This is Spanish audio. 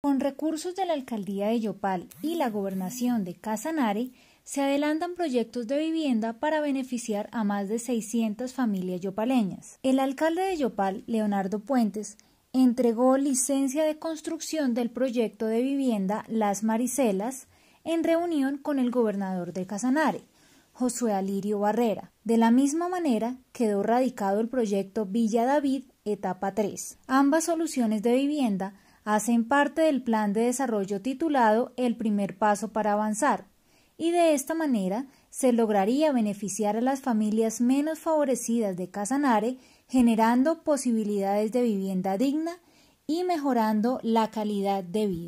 Con recursos de la Alcaldía de Yopal y la Gobernación de Casanare, se adelantan proyectos de vivienda para beneficiar a más de 600 familias yopaleñas. El alcalde de Yopal, Leonardo Puentes, entregó licencia de construcción del proyecto de vivienda Las Maricelas en reunión con el gobernador de Casanare, Josué Alirio Barrera. De la misma manera, quedó radicado el proyecto Villa David, etapa 3. Ambas soluciones de vivienda hacen parte del plan de desarrollo titulado El primer paso para avanzar, y de esta manera se lograría beneficiar a las familias menos favorecidas de Casanare, generando posibilidades de vivienda digna y mejorando la calidad de vida.